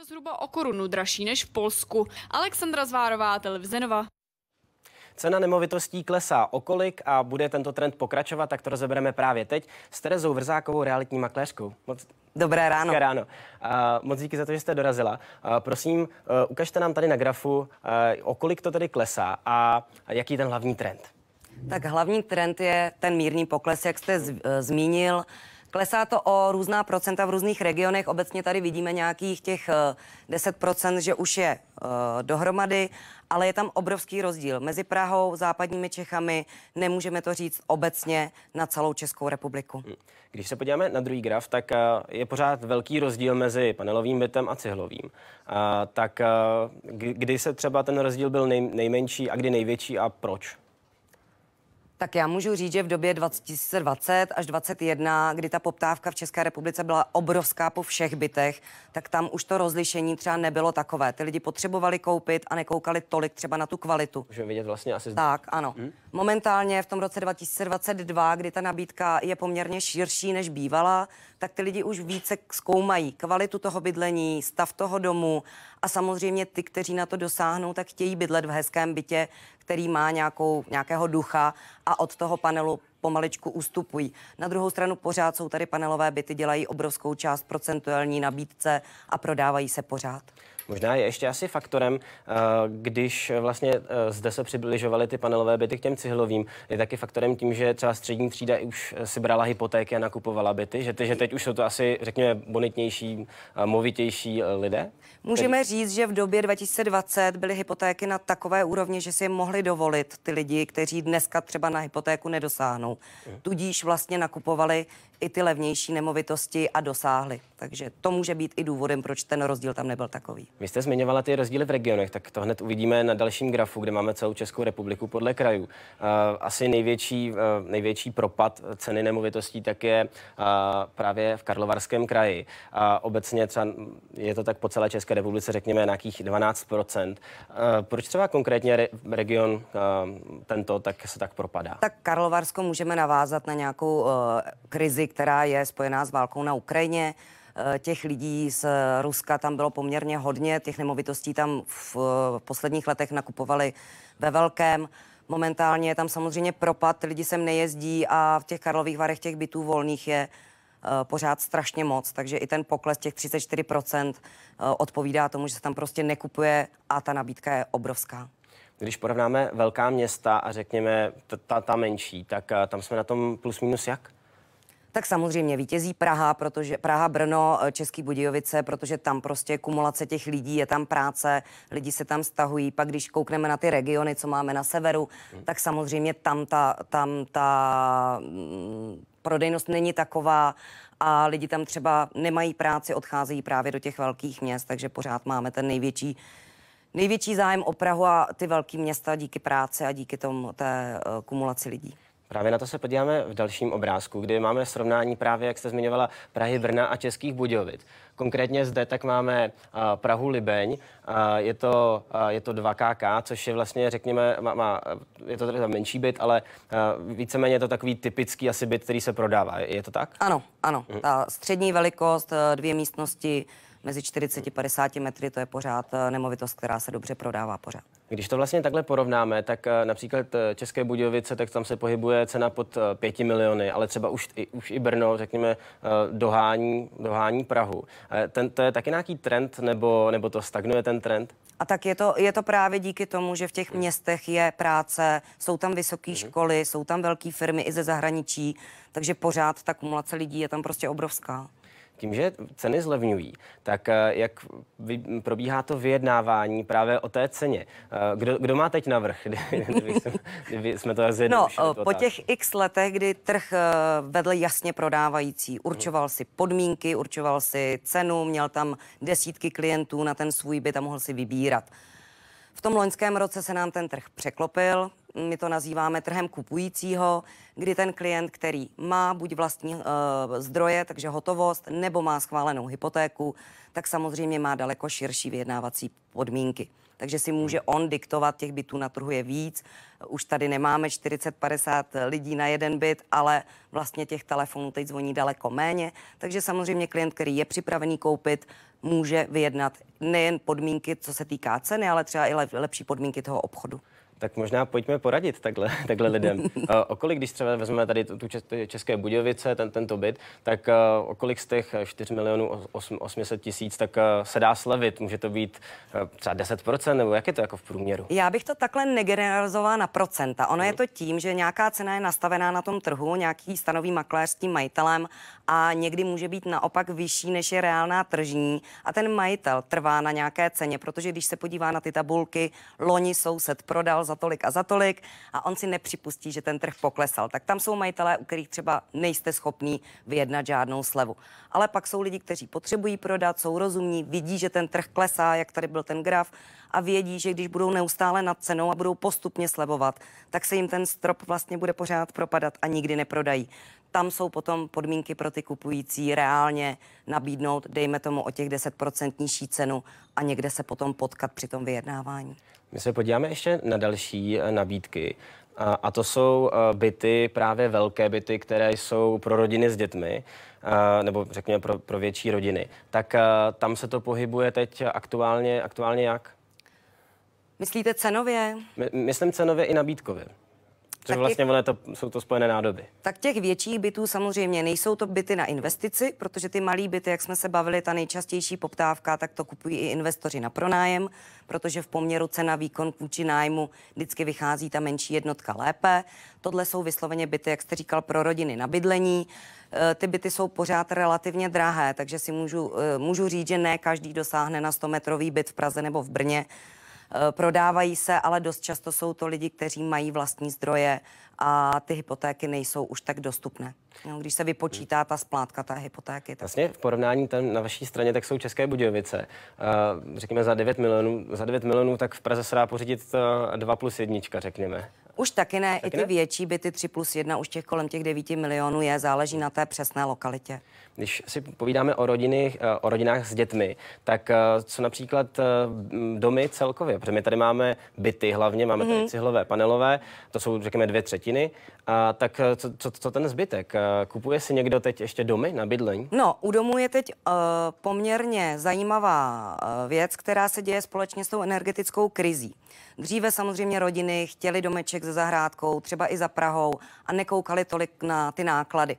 Litr zhruba o korunu dražší než v Polsku. Alexandra Zvárová, televize Nova. Cena nemovitostí klesá okolik a bude tento trend pokračovat, tak to rozebereme právě teď s Terezou Vrzákovou, realitní makléřkou. Moc... Dobré ráno. Dobré ráno. A moc díky za to, že jste dorazila. A prosím, e, ukažte nám tady na grafu, e, okolik to tedy klesá a jaký je ten hlavní trend. Tak hlavní trend je ten mírný pokles, jak jste z, e, zmínil. Klesá to o různá procenta v různých regionech. Obecně tady vidíme nějakých těch 10%, eh, že už je eh, dohromady, ale je tam obrovský rozdíl mezi Prahou, západními Čechami. Nemůžeme to říct obecně na celou Českou republiku. Hmm. Když se podíváme na druhý graf, tak eh, je pořád velký rozdíl mezi panelovým bytem a cihlovým. Tak kdy se třeba ten rozdíl byl nejmenší a kdy největší a proč? Tak já můžu říct, že v době 2020 až 2021, kdy ta poptávka v České republice byla obrovská po všech bytech, tak tam už to rozlišení třeba nebylo takové. Ty lidi potřebovali koupit a nekoukali tolik třeba na tu kvalitu. Můžeme vidět vlastně asi... Tak, ano. Hmm? Momentálně v tom roce 2022, kdy ta nabídka je poměrně širší než bývala, tak ty lidi už více zkoumají kvalitu toho bydlení, stav toho domu a samozřejmě ty, kteří na to dosáhnou, tak chtějí bydlet v hezkém bytě, který má nějakou, nějakého ducha a od toho panelu pomaličku ustupují. Na druhou stranu pořád jsou tady panelové byty, dělají obrovskou část procentuální nabídce a prodávají se pořád. Možná je ještě asi faktorem, eh, když eh, vlastně eh, zde se přibližovaly ty panelové byty k těm cihlovým, je taky faktorem tím, že třeba střední třída už si brala hypotéky a nakupovala byty, že, te, že teď už jsou to asi, řekněme, bonitnější, movitější lidé? Můžeme teď... říct, že v době 2020 byly hypotéky na takové úrovni, že si je mohli dovolit ty lidi, kteří dneska třeba na hypotéku nedosáhnou cenou. Tudíž vlastně nakupovali i ty levnější nemovitosti a dosáhli. Takže to může být i důvodem, proč ten rozdíl tam nebyl takový. Vy jste zmiňovala ty rozdíly v regionech, tak to hned uvidíme na dalším grafu, kde máme celou Českou republiku podle krajů. Eh, asi největší, eh, největší propad ceny nemovitostí tak je eh, právě v Karlovarském kraji. A obecně třeba je to tak po celé České republice, řekněme, nějakých 12 Proč třeba konkrétně region tento tak se tak propadá? Tak Karlovarsko může můžeme navázat na nějakou uh, krizi, která je spojená s válkou na Ukrajině. Uh, těch lidí z Ruska tam bylo poměrně hodně, těch nemovitostí tam v, uh, v posledních letech nakupovali ve velkém. Momentálně je tam samozřejmě propad, lidi sem nejezdí a v těch Karlových varech těch bytů volných je pořád strašně moc, takže i ten pokles těch 34% odpovídá tomu, že se tam prostě nekupuje a ta nabídka je obrovská. Když porovnáme velká města a řekněme ta, ta menší, tak eh, tam jsme na tom plus minus jak? Tak samozřejmě vítězí Praha, protože Praha, Brno, eh, Český Budějovice, protože tam prostě kumulace těch lidí, je tam práce, lidi se tam stahují. Pak když koukneme na ty regiony, co máme na severu, hmm. tak samozřejmě tam ta, tam ta mm, prodejnost není taková a lidi tam třeba nemají práci, odcházejí právě do těch velkých měst, takže pořád máme ten největší největší zájem o Prahu a ty velké města díky práci a díky tomu té eh, kumulaci lidí. Právě na to se podíváme v dalším obrázku, kde máme srovnání právě, jak jste zmiňovala, Prahy, Brna a Českých Budějovic. Konkrétně zde tak máme eh, Prahu, Libeň, eh, je to, je to 2KK, což je vlastně, řekněme, má, má, je to teda menší byt, ale víceméně je to takový typický asi byt, který se prodává. Je to tak? Ano, ano. Mhm. Ta střední velikost, dvě místnosti, mezi 40-50 hmm. a metry, to je pořád eh, nemovitost, která se dobře prodává pořád. Když to vlastně takhle porovnáme, tak eh, například eh, České Budějovice, tak tam se pohybuje cena pod 5 miliony, ale třeba už, i, už i Brno, řekněme, dohání, dohání Prahu. Ten, to je taky nějaký trend, nebo, nebo to stagnuje ten trend? A tak je to, je to právě díky tomu, že v těch hmm. městech je práce, jsou tam vysoké hmm. školy, jsou tam velké firmy i ze zahraničí, takže pořád ta kumulace lidí je tam prostě obrovská tím, že ceny zlevňují, tak eh, jak probíhá to vyjednávání právě o té ceně? Eh, kdo, kdo má teď navrh, kdyby jsme to No, eh, po těch x letech, kdy trh vedl jasně prodávající, určoval si podmínky, určoval si cenu, měl tam desítky klientů na ten svůj byt a mohl si vybírat. V tom loňském roce se nám ten trh překlopil, my to nazýváme trhem kupujícího, kdy ten klient, který má buď vlastní uh, zdroje, takže hotovost, nebo má schválenou hypotéku, tak samozřejmě má daleko širší vyjednávací podmínky. Takže si může hmm. on diktovat, těch bytů na trhu je víc. Už tady nemáme 40-50 lidí na jeden byt, ale vlastně těch telefonů teď zvoní daleko méně. Takže samozřejmě klient, který je připravený koupit, může vyjednat nejen podmínky, co se týká ceny, ale třeba i lepší podmínky toho obchodu. Tak možná pojďme poradit takhle, takhle lidem. Eh, okolik, když třeba vezmeme tady tu České Budějovice, ten, tento byt, tak eh, okolik z těch 4 eh, milionů 800 tisíc, tak se dá slevit? Může to být třeba 10% nebo jak je to jako v průměru? Já bych to takhle negeneralizovala na procenta. Ono hmm. je mhm. to tím, že nějaká cena je nastavená na tom trhu, nějaký stanoví makléř s tím majitelem a někdy může být naopak vyšší, než je reálná tržní a ten majitel trvá na nějaké ceně, protože když se podívá na ty tabulky, loni soused prodal za tolik a za tolik a on si nepřipustí, že ten trh poklesal. Tak tam jsou majitelé, u kterých třeba nejste schopný vyjednat žádnou slevu. Ale pak jsou lidi, kteří potřebují prodat, jsou rozumní, vidí, že ten trh klesá, jak tady byl ten graf, a vědí, že když budou neustále nad cenou a budou postupně slevovat, tak se jim ten strop vlastně bude pořád propadat a nikdy neprodají. Tam jsou potom podmínky pro ty kupující reálně nabídnout, dejme tomu o těch 10% nižší cenu a někde se potom potkat při tom vyjednávání. My se podíváme ještě na další eh, nabídky. A to jsou eh, byty, právě velké byty, které jsou pro rodiny s dětmi, eh, nebo řekněme pro, pro větší rodiny. Tak tam se to pohybuje teď aktuálně, aktuálně jak? Myslíte cenově? My, myslím cenově i nabídkově. Což vlastně těch, to, jsou to spojené nádoby. Tak těch větších bytů samozřejmě nejsou to byty na investici, protože ty malé byty, jak jsme se bavili, ta nejčastější poptávka, tak to kupují i investoři na pronájem, protože v poměru cena výkon vůči nájmu vždycky vychází ta menší jednotka lépe. Tohle jsou vysloveně byty, jak jste říkal, pro rodiny na bydlení. E, ty byty jsou pořád relativně drahé, takže si můžu, e, můžu říct, že ne každý dosáhne na 100 metrový byt v Praze nebo v Brně, Eh, prodávají se, ale dost často jsou to lidi, kteří mají vlastní zdroje a ty hypotéky nejsou už tak dostupné. No, když se vypočítá ta splátka té hypotéky. Tak... Vlastně v porovnání tam na vaší straně tak jsou České Budějovice. Řekněme za 9 milionů, za 9 milionů tak v Praze se dá pořídit 2 e, plus 1, řekněme. Už taky ne, taky i ty ne? větší byty 3 plus 1, už těch kolem těch 9 milionů je, záleží na té přesné lokalitě. Když si povídáme o, rodiny, e, o rodinách s dětmi, tak e, co například domy celkově? Protože my tady máme byty hlavně, máme mm-hmm. tady mhm. cihlové, panelové, to jsou řekněme dvě třetiny třetiny, a tak eh, co, co, co ten zbytek? Eh, kupuje si někdo teď ještě domy na bydlení? No, u domu je teď uh, poměrně zajímavá uh, věc, která se děje společně s tou energetickou krizí. Dříve samozřejmě rodiny chtěly domeček se zahrádkou, třeba i za Prahou a nekoukali tolik na ty náklady.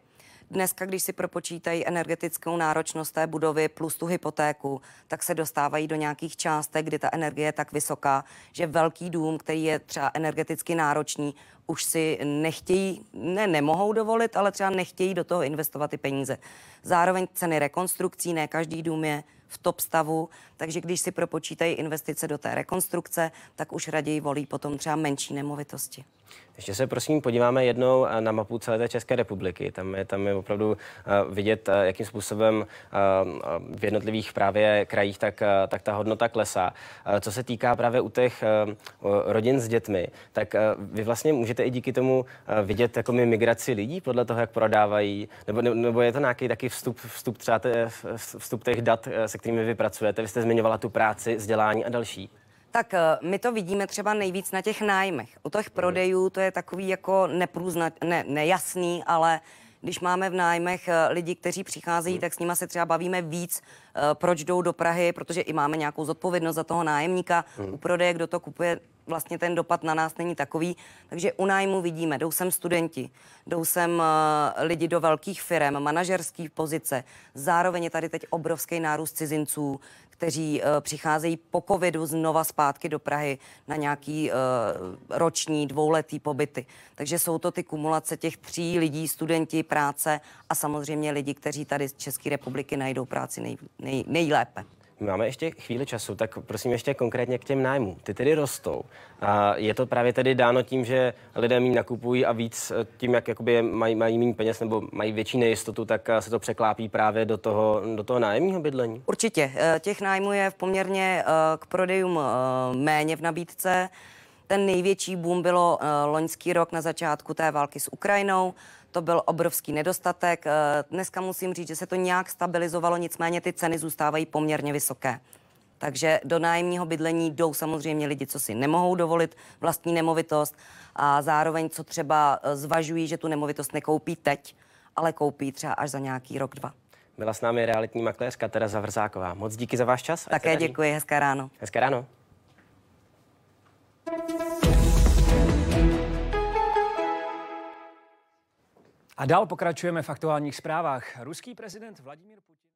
Dneska, když si propočítají energetickou náročnost té budovy plus tu hypotéku, tak se dostávají do nějakých částek, kdy ta energie je tak vysoká, že velký dům, který je třeba energeticky náročný, už si nechtějí, ne nemohou dovolit, ale třeba nechtějí do toho investovat ty peníze. Zároveň ceny rekonstrukcí, ne každý dům je v top stavu, takže když si propočítají investice do té rekonstrukce, tak už raději volí potom třeba menší nemovitosti. Ještě se prosím podíváme jednou eh, na mapu celé té České republiky. Tam je, tam je opravdu eh, vidět, eh, jakým způsobem v jednotlivých právě krajích tak, tak ta hodnota klesá. Co se týká právě u těch rodin s dětmi, tak vy vlastně můžete i díky tomu vidět jako my migraci lidí podle toho, jak prodávají, nebo, nebo je to nějaký taky vstup, vstup třeba te, vstup těch dat, se kterými vy pracujete. Vy jste zmiňovala tu práci, vzdělání a další. Tak eh, my to vidíme třeba nejvíc na těch nájmech. U těch mhm. prodejů to je takový jako neprůzna, ne, nejasný, ale když máme v nájmech eh, lidi, kteří přicházejí, mhm. tak s nima se třeba bavíme víc, eh, proč jdou do Prahy, protože i máme nějakou zodpovědnost za toho nájemníka. Mhm. U prodeje, kdo to kupuje, vlastně ten dopad na nás není takový. Takže u nájmu vidíme, jdou sem studenti, jdou sem eh, lidi do velkých firm, manažerský pozice. Zároveň je tady teď obrovský nárůst cizinců, kteří uh, přicházejí po covidu znova zpátky do Prahy na nějaký uh, roční, dvouletý pobyty. Takže jsou to ty kumulace těch tří lidí, studenti, práce a samozřejmě lidi, kteří tady z České republiky najdou práci nej, nej, nejlépe máme ještě chvíli času, tak prosím ještě konkrétně k těm nájmům. Ty tedy rostou. A je to právě tedy dáno tím, že lidé méně nakupují a víc eh, tím, jak jakoby mají, mají méně peněz nebo mají větší nejistotu, tak eh, se to překlápí právě do toho, do toho nájemního bydlení? Určitě. Eh, těch nájmů je v poměrně k prodejům méně v nabídce. Ten největší boom bylo eh, loňský rok na začátku té války s Ukrajinou. To byl obrovský nedostatek. Eh, dneska musím říct, že se to nějak stabilizovalo, nicméně ty ceny zůstávají poměrně vysoké. Takže do nájemního bydlení jdou samozřejmě lidi, co si nemohou dovolit vlastní nemovitost a zároveň, co třeba eh, zvažují, že tu nemovitost nekoupí teď, ale koupí třeba až za nějaký rok, dva. Byla s námi realitní makléřka Tereza Vrzáková. Moc díky za váš čas. Také děkuji, hezké ráno. Hezké ráno. A dál pokračujeme v aktuálních zprávách. Ruský prezident Vladimír Putin.